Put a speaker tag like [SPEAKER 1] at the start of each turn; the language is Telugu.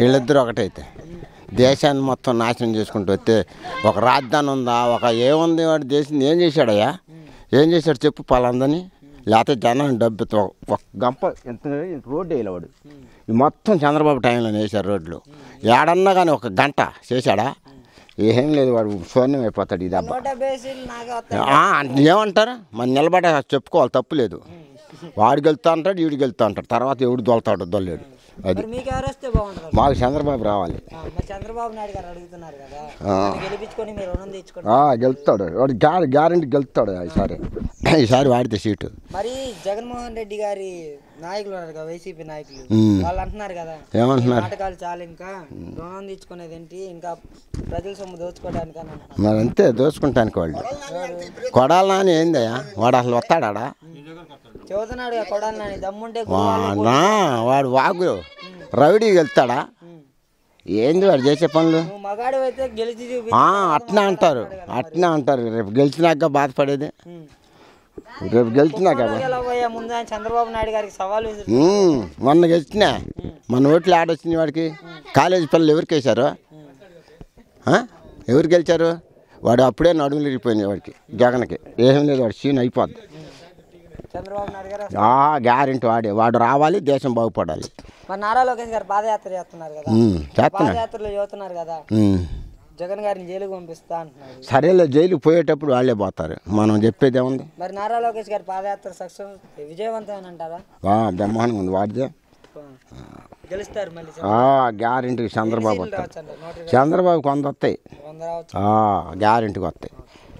[SPEAKER 1] వీళ్ళిద్దరు ఒకటైతే దేశాన్ని మొత్తం నాశనం చేసుకుంటూ వస్తే ఒక రాజధాని ఉందా ఒక ఏముంది వాడు దేశం ఏం చేశాడయ్యా ఏం చేశాడు చెప్పు పలాందని లేకపోతే జనం డబ్బు ఒక గంప ఎంత రోడ్డు వేయలేవాడు మొత్తం చంద్రబాబు టైంలో వేశారు రోడ్లు ఏడన్నా కానీ ఒక గంట చేశాడా ఏం లేదు వాడు శూన్యం అయిపోతాడు ఇది
[SPEAKER 2] దెబ్బ
[SPEAKER 1] ఏమంటారు మన నిలబడ చెప్పుకోవాలి తప్పు లేదు వాడికి వెళ్తా అంటాడు వీడికి వెళ్తా అంటాడు తర్వాత ఎవడు దొలతాడు దొల్లేడు అది మీకు
[SPEAKER 2] వస్తే బాగుంటుంది మాకు చంద్రబాబు రావాలి మరి చంద్రబాబు నాయుడు గారు అడుగుతున్నారు కదా గెలిపించుకొని మీరు రుణం తెచ్చుకోండి
[SPEAKER 1] గెలుస్తాడు వాడు గ్యారె- గ్యారెంటీ గెలుస్తాడు ఈసారి ఈసారి వాడితే సీటు
[SPEAKER 2] మరి జగన్మోహన్ రెడ్డి గారి నాయకులు ఉన్నారు కదా వైసీపీ నాయకులు వాళ్ళు అంటున్నారు కదా ఏమంటున్నారు? ఈ నాటకాలు చాలు ఇంకా రుణం తెచ్చుకునేది ఏంటి ఇంకా ప్రజల సొమ్ము దోచుకోవడానికి అని
[SPEAKER 1] అంటున్నారు మరి అంతే దోచుకుంటానికి వాళ్ళు కొడాలని ఏందయ్యా వాడు అసలు వస్తాడా నా వాడు వాగు రవిడి వెళ్తాడా ఏంది వాడు చేసే పనులు అట్నే అంటారు అట్నే అంటారు రేపు గెలిచినాక బాధపడేది రేపు గెలిచినాక
[SPEAKER 2] చంద్రబాబు నాయుడు గారికి సవాలు
[SPEAKER 1] మొన్న గెలిచినా మన ఓట్లు ఆడొచ్చింది వాడికి కాలేజీ పనులు ఎవరికి వేశారు ఎవరు గెలిచారు వాడు అప్పుడే నడుములు విరిగిపోయింది వాడికి జగన్కి ఏం లేదు వాడు సీన్ అయిపోద్ది గ్యారెంటీ వాడే వాడు రావాలి దేశం బాగుపడాలి
[SPEAKER 2] మరి నారా లోకేష్ గారు పాదయాత్ర చేస్తున్నారు కదా పాదయాత్రలో కదా జగన్ గారిని జైలుకు పంపిస్తా
[SPEAKER 1] అంటున్నారు సరేలే జైలుకి పోయేటప్పుడు వాళ్ళే పోతారు మనం చెప్పేది ఏముంది
[SPEAKER 2] మరి నారా లోకేష్ గారి పాదయాత్ర సక్సెస్ విజయవంతమైన అంటారా
[SPEAKER 1] బ్రహ్మాండంగా ఉంది వాడిదే గెలుస్తారు మళ్ళీ గ్యారంటీ చంద్రబాబు చంద్రబాబు కొందొస్తాయి వస్తాయి గ్యారంటీకి వస్తాయి